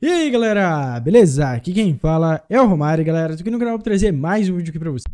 E aí galera, beleza? Aqui quem fala é o Romário, galera. Tô aqui no canal pra trazer mais um vídeo aqui pra vocês.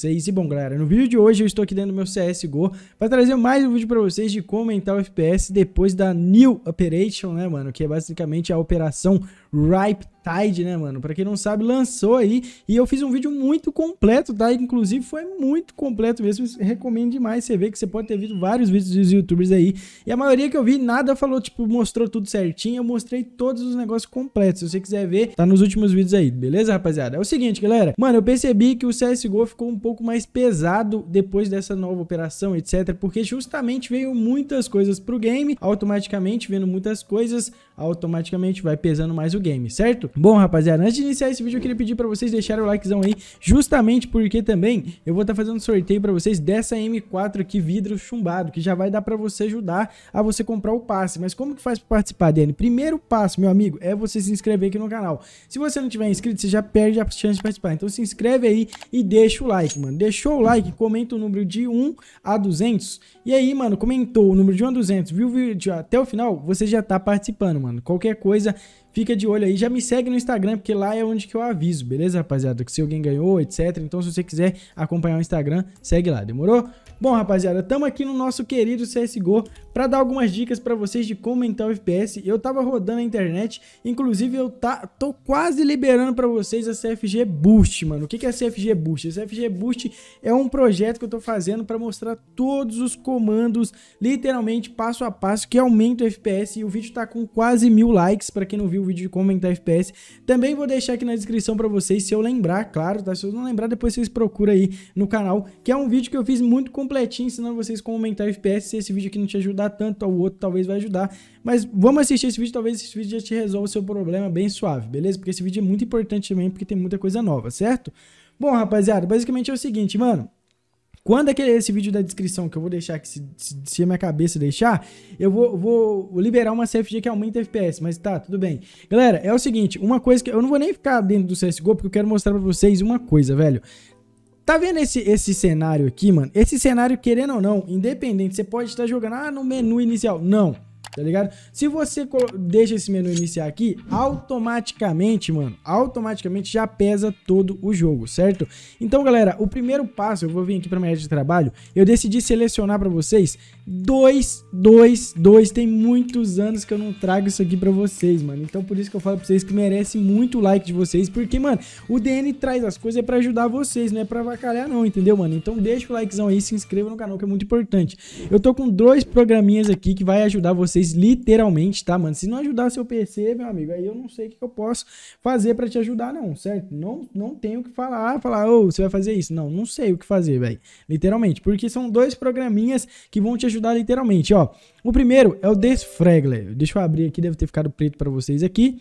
vocês. É e bom, galera, no vídeo de hoje eu estou aqui dentro do meu CSGO para trazer mais um vídeo para vocês de como aumentar o FPS depois da New Operation, né, mano? Que é basicamente a operação Ripe Tide, né, mano? Pra quem não sabe, lançou aí e eu fiz um vídeo muito completo, tá? Inclusive foi muito completo mesmo, recomendo demais você ver que você pode ter visto vários vídeos dos youtubers aí e a maioria que eu vi nada falou, tipo, mostrou tudo certinho, eu mostrei todos os negócios completos, se você quiser ver, tá nos últimos vídeos aí, beleza, rapaziada? É o seguinte, galera, mano, eu percebi que o CSGO ficou um pouco mais pesado depois dessa nova operação, etc, porque justamente veio muitas coisas pro game, automaticamente vendo muitas coisas, automaticamente vai pesando mais Brasil Game, certo? Bom, rapaziada, antes de iniciar esse vídeo, eu queria pedir pra vocês deixarem o likezão aí, justamente porque também eu vou estar tá fazendo um sorteio pra vocês dessa M4 aqui, vidro chumbado, que já vai dar pra você ajudar a você comprar o passe. Mas como que faz pra participar, Dani? Primeiro passo, meu amigo, é você se inscrever aqui no canal. Se você não tiver inscrito, você já perde a chance de participar. Então se inscreve aí e deixa o like, mano. Deixou o like, comenta o número de 1 a 200. E aí, mano, comentou o número de 1 a 200, viu o vídeo até o final, você já tá participando, mano. Qualquer coisa, Fica de olho aí, já me segue no Instagram, porque lá é onde que eu aviso, beleza, rapaziada? Que se alguém ganhou, etc. Então, se você quiser acompanhar o Instagram, segue lá, demorou? Bom, rapaziada, estamos aqui no nosso querido CSGO para dar algumas dicas para vocês de como aumentar o FPS. Eu tava rodando a internet, inclusive eu tá, tô quase liberando para vocês a CFG Boost, mano. O que, que é a CFG Boost? A CFG Boost é um projeto que eu tô fazendo para mostrar todos os comandos, literalmente passo a passo, que aumenta o FPS. E o vídeo tá com quase mil likes, para quem não viu vídeo de comentar FPS. Também vou deixar aqui na descrição para vocês, se eu lembrar, claro, tá? Se eu não lembrar, depois vocês procuram aí no canal, que é um vídeo que eu fiz muito completinho, ensinando vocês como aumentar FPS. Se esse vídeo aqui não te ajudar tanto, o outro talvez vai ajudar. Mas vamos assistir esse vídeo, talvez esse vídeo já te resolva o seu problema bem suave, beleza? Porque esse vídeo é muito importante também, porque tem muita coisa nova, certo? Bom, rapaziada, basicamente é o seguinte, mano. Quando aquele, é esse vídeo da descrição, que eu vou deixar aqui, se, se, se a minha cabeça deixar, eu vou, vou liberar uma CFG que aumenta FPS, mas tá, tudo bem. Galera, é o seguinte, uma coisa que eu não vou nem ficar dentro do CSGO, porque eu quero mostrar pra vocês uma coisa, velho. Tá vendo esse, esse cenário aqui, mano? Esse cenário, querendo ou não, independente, você pode estar jogando, ah, no menu inicial. Não tá ligado? Se você deixa esse menu iniciar aqui, automaticamente, mano, automaticamente já pesa todo o jogo, certo? Então, galera, o primeiro passo, eu vou vir aqui para minha área de trabalho, eu decidi selecionar para vocês dois, dois, dois, tem muitos anos que eu não trago isso aqui para vocês, mano, então por isso que eu falo para vocês que merece muito like de vocês, porque, mano, o DN traz as coisas é para ajudar vocês, não é para avacalhar não, entendeu, mano? Então deixa o likezão aí, se inscreva no canal que é muito importante. Eu tô com dois programinhas aqui que vai ajudar vocês vocês, literalmente, tá, mano? Se não ajudar seu PC, meu amigo, aí eu não sei o que eu posso fazer para te ajudar, não, certo? Não, não tenho o que falar, falar, ô, oh, você vai fazer isso. Não, não sei o que fazer, velho. Literalmente, porque são dois programinhas que vão te ajudar literalmente, ó. O primeiro é o Desfregler Deixa eu abrir aqui, deve ter ficado preto para vocês aqui.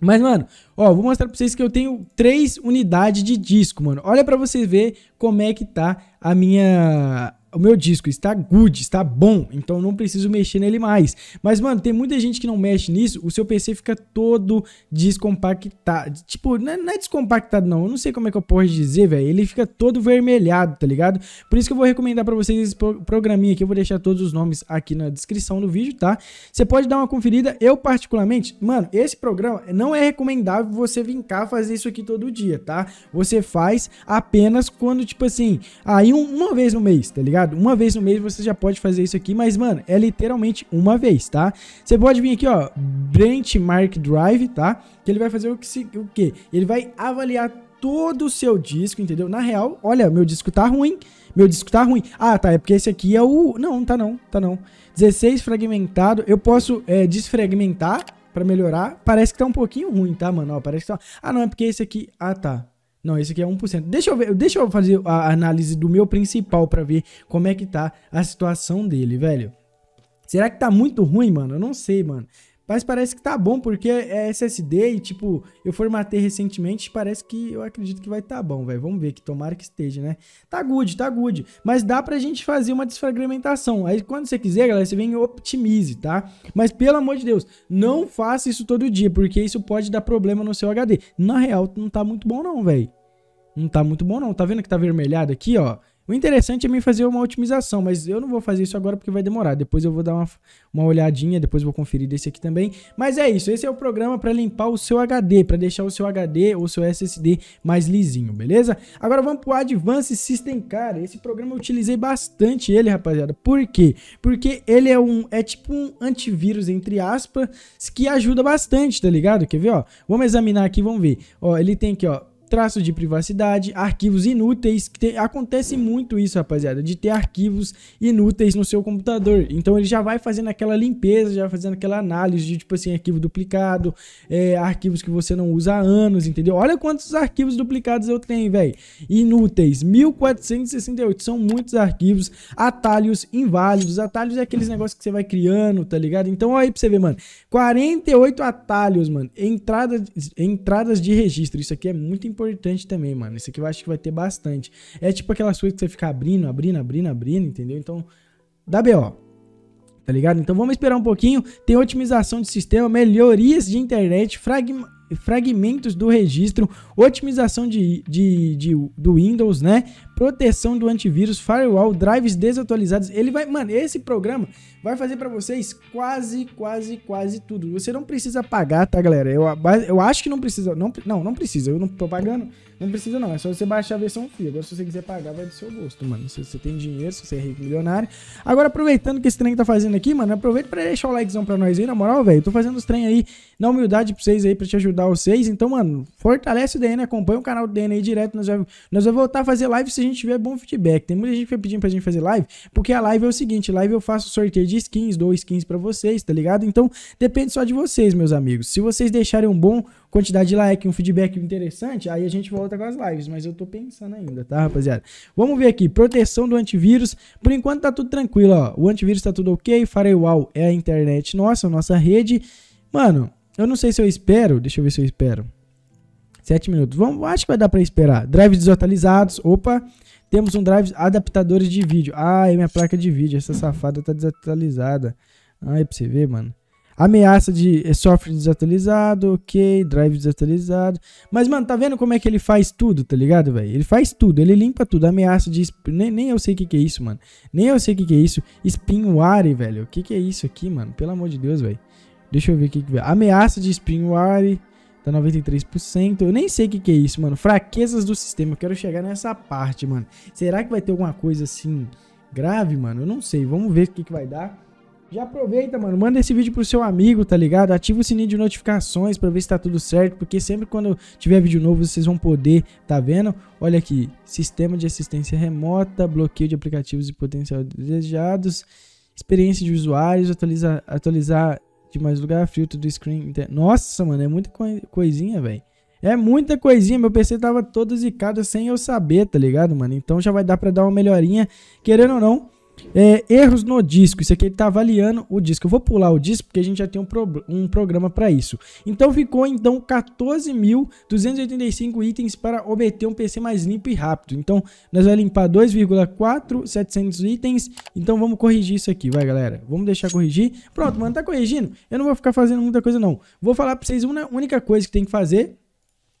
Mas, mano, ó, vou mostrar pra vocês que eu tenho três unidades de disco, mano. Olha pra você ver como é que tá a minha, o meu disco está good, está bom, então não preciso mexer nele mais. Mas, mano, tem muita gente que não mexe nisso, o seu PC fica todo descompactado. Tipo, não é, não é descompactado, não. Eu não sei como é que eu posso dizer, velho. Ele fica todo vermelhado, tá ligado? Por isso que eu vou recomendar para vocês esse programinha aqui. Eu vou deixar todos os nomes aqui na descrição do vídeo, tá? Você pode dar uma conferida. Eu, particularmente, mano, esse programa não é recomendável você vir cá fazer isso aqui todo dia, tá? Você faz apenas quando, tipo assim, aí uma vez no mês, tá ligado? ligado? Uma vez no mês você já pode fazer isso aqui, mas, mano, é literalmente uma vez, tá? Você pode vir aqui, ó, Benchmark Drive, tá? Que ele vai fazer o que? O que? Ele vai avaliar todo o seu disco, entendeu? Na real, olha, meu disco tá ruim, meu disco tá ruim. Ah, tá, é porque esse aqui é o... Não, tá não, tá não. 16 fragmentado, eu posso é, desfragmentar pra melhorar. Parece que tá um pouquinho ruim, tá, mano? Ó, parece que tá... Ah, não, é porque esse aqui... Ah, tá. Não, esse aqui é 1%. Deixa eu ver, deixa eu fazer a análise do meu principal para ver como é que tá a situação dele, velho. Será que tá muito ruim, mano? Eu não sei, mano. Mas parece que tá bom, porque é SSD e, tipo, eu formatei recentemente, parece que eu acredito que vai tá bom, velho. Vamos ver, que tomara que esteja, né? Tá good, tá good. Mas dá pra gente fazer uma desfragmentação. Aí, quando você quiser, galera, você vem e optimize, tá? Mas, pelo amor de Deus, não faça isso todo dia, porque isso pode dar problema no seu HD. Na real, não tá muito bom não, velho. Não tá muito bom não. Tá vendo que tá vermelhado aqui, ó? O interessante é me fazer uma otimização, mas eu não vou fazer isso agora porque vai demorar. Depois eu vou dar uma, uma olhadinha, depois vou conferir desse aqui também. Mas é isso, esse é o programa para limpar o seu HD, para deixar o seu HD ou seu SSD mais lisinho, beleza? Agora vamos pro Advanced System Cara. Esse programa eu utilizei bastante ele, rapaziada. Por quê? Porque ele é um é tipo um antivírus entre aspas que ajuda bastante, tá ligado? Quer ver, ó? Vamos examinar aqui, vamos ver. Ó, ele tem aqui, ó, traço de privacidade, arquivos inúteis. que acontece muito isso, rapaziada, de ter arquivos inúteis no seu computador. Então ele já vai fazendo aquela limpeza, já fazendo aquela análise de tipo assim, arquivo duplicado, é, arquivos que você não usa há anos, entendeu? Olha quantos arquivos duplicados eu tenho, velho. Inúteis, 1468. São muitos arquivos, atalhos inválidos. Atalhos é aqueles negócios que você vai criando, tá ligado? Então, olha aí pra você ver, mano. 48 atalhos, mano. Entrada, entradas de registro. Isso aqui é muito importante importante também, mano. Esse aqui eu acho que vai ter bastante. É tipo aquelas coisas que você fica abrindo, abrindo, abrindo, abrindo, entendeu? Então, dá BO. Tá ligado? Então vamos esperar um pouquinho. Tem otimização de sistema, melhorias de internet, fragmentação fragmentos do registro, otimização de, de, de, do Windows, né? Proteção do antivírus, firewall, drives desatualizados. Ele vai, mano, esse programa vai fazer para vocês quase, quase, quase tudo. Você não precisa pagar, tá, galera? Eu, eu acho que não precisa, não, não, não precisa. Eu não tô pagando. Não precisa não, é só você baixar a versão free. Agora se você quiser pagar, vai do seu gosto, mano. Se você tem dinheiro, se você é rico, milionário. Agora aproveitando que esse trem tá fazendo aqui, mano, aproveita pra deixar o likezão pra nós aí, na moral, velho. Tô fazendo os trem aí na humildade pra vocês aí, pra te ajudar vocês. Então, mano, fortalece o DNA, acompanha o canal do DNA aí direto. Nós vamos nós voltar a fazer live se a gente tiver bom feedback. Tem muita gente que fica pedindo pra gente fazer live, porque a live é o seguinte, live eu faço sorteio de skins, dou skins pra vocês, tá ligado? Então, depende só de vocês, meus amigos. Se vocês deixarem um bom quantidade de like, um feedback interessante, aí a gente volta com as lives. Mas eu tô pensando ainda, tá, rapaziada? Vamos ver aqui. Proteção do antivírus. Por enquanto tá tudo tranquilo, ó. O antivírus tá tudo ok. Firewall é a internet nossa, a nossa rede. Mano, eu não sei se eu espero. Deixa eu ver se eu espero. 7 minutos. Vamos, acho que vai dar para esperar. Drives desatualizados. Opa. Temos um drive adaptadores de vídeo. Ah, é minha placa de vídeo. Essa safada tá desatualizada. ai pra você ver, mano. Ameaça de é, software desatualizado, ok. Drive desatualizado. Mas, mano, tá vendo como é que ele faz tudo, tá ligado, velho? Ele faz tudo, ele limpa tudo. Ameaça de. Nem, nem eu sei o que, que é isso, mano. Nem eu sei o que, que é isso. Spinware, velho. O que, que é isso aqui, mano? Pelo amor de Deus, velho. Deixa eu ver o que que. Ameaça de Spinware. Tá 93%. Eu nem sei o que, que é isso, mano. Fraquezas do sistema. Eu quero chegar nessa parte, mano. Será que vai ter alguma coisa assim grave, mano? Eu não sei. Vamos ver o que, que vai dar. Já aproveita, mano. Manda esse vídeo pro seu amigo, tá ligado? Ativa o sininho de notificações pra ver se tá tudo certo. Porque sempre quando tiver vídeo novo, vocês vão poder, tá vendo? Olha aqui. Sistema de assistência remota, bloqueio de aplicativos e potencial desejados, experiência de usuários, atualizar, atualizar de mais lugar, filtro do screen. Nossa, mano, é muita coisinha, velho. É muita coisinha, meu PC tava todo zicado sem eu saber, tá ligado, mano? Então já vai dar pra dar uma melhorinha, querendo ou não. É, erros no disco, isso aqui ele está avaliando o disco. Eu vou pular o disco porque a gente já tem um, pro, um programa para isso. Então ficou então 14.285 itens para obter um PC mais limpo e rápido. Então nós vamos limpar 2,4700 itens. Então vamos corrigir isso aqui, vai galera. Vamos deixar corrigir. Pronto, mano, tá corrigindo. Eu não vou ficar fazendo muita coisa não. Vou falar para vocês uma única coisa que tem que fazer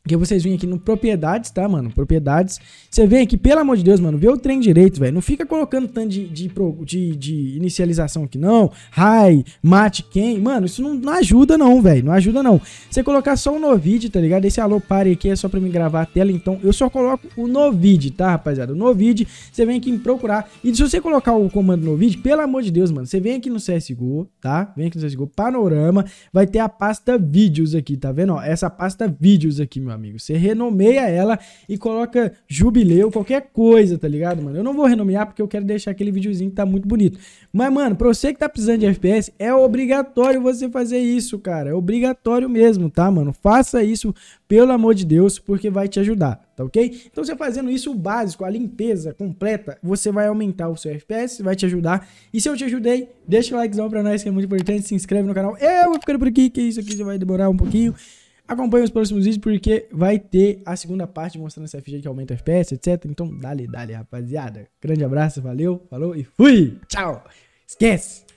que vocês vêm aqui no propriedades, tá, mano? Propriedades. Você vem aqui, pelo amor de Deus, mano, vê o trem direito, velho. Não fica colocando tanto de, de, de, de inicialização aqui, não. Hi, mate quem. Mano, isso não, não ajuda, não, velho. Não ajuda, não. Você colocar só o Novid, tá ligado? Esse alô pare aqui é só pra mim gravar a tela. Então, eu só coloco o Novid, tá, rapaziada? O Novid, você vem aqui em procurar. E se você colocar o comando Novid, pelo amor de Deus, mano, você vem aqui no CSGO, tá? Vem aqui no CSGO, panorama. Vai ter a pasta vídeos aqui, tá vendo? Ó, essa pasta vídeos aqui, meu meu amigo. Você renomeia ela e coloca jubileu, qualquer coisa, tá ligado, mano? Eu não vou renomear porque eu quero deixar aquele videozinho que tá muito bonito. Mas, mano, pra você que tá precisando de FPS, é obrigatório você fazer isso, cara. É obrigatório mesmo, tá, mano? Faça isso, pelo amor de Deus, porque vai te ajudar, tá ok? Então, você fazendo isso, o básico, a limpeza completa, você vai aumentar o seu FPS, vai te ajudar. E se eu te ajudei, deixa o likezão pra nós, que é muito importante, se inscreve no canal. Eu vou ficando por aqui, que isso aqui já vai demorar um pouquinho. Acompanhe os próximos vídeos porque vai ter a segunda parte mostrando essa ficha que aumenta FPS, etc. Então, dale, dale, rapaziada. Grande abraço, valeu, falou e fui! Tchau! Esquece!